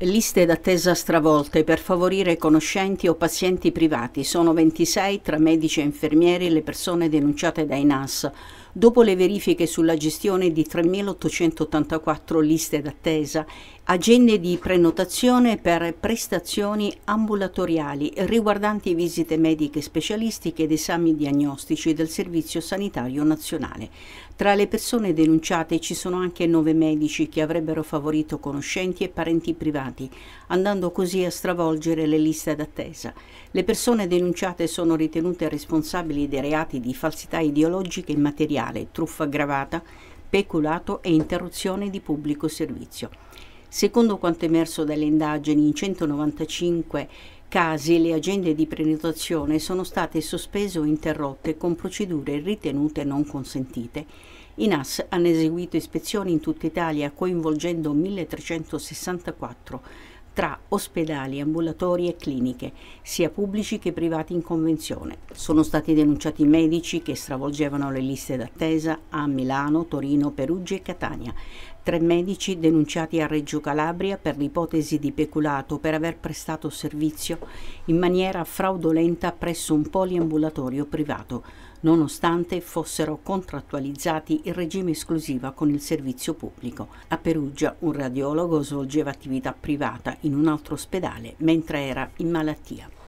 Liste d'attesa stravolte per favorire conoscenti o pazienti privati. Sono 26 tra medici e infermieri le persone denunciate dai NAS. Dopo le verifiche sulla gestione di 3.884 liste d'attesa, agende di prenotazione per prestazioni ambulatoriali riguardanti visite mediche specialistiche ed esami diagnostici del Servizio Sanitario Nazionale. Tra le persone denunciate ci sono anche 9 medici che avrebbero favorito conoscenti e parenti privati magistrati, andando così a stravolgere le liste d'attesa. Le persone denunciate sono ritenute responsabili dei reati di falsità ideologica e materiale, truffa aggravata, peculato e interruzione di pubblico servizio. Secondo quanto emerso dalle indagini, in 195 casi le agende di prenotazione sono state sospese o interrotte con procedure ritenute non consentite i NAS hanno eseguito ispezioni in tutta Italia coinvolgendo 1364 tra ospedali, ambulatori e cliniche, sia pubblici che privati in convenzione. Sono stati denunciati medici che stravolgevano le liste d'attesa a Milano, Torino, Perugia e Catania. Tre medici denunciati a Reggio Calabria per l'ipotesi di peculato per aver prestato servizio in maniera fraudolenta presso un poliambulatorio privato nonostante fossero contrattualizzati in regime esclusiva con il servizio pubblico. A Perugia un radiologo svolgeva attività privata in un altro ospedale mentre era in malattia.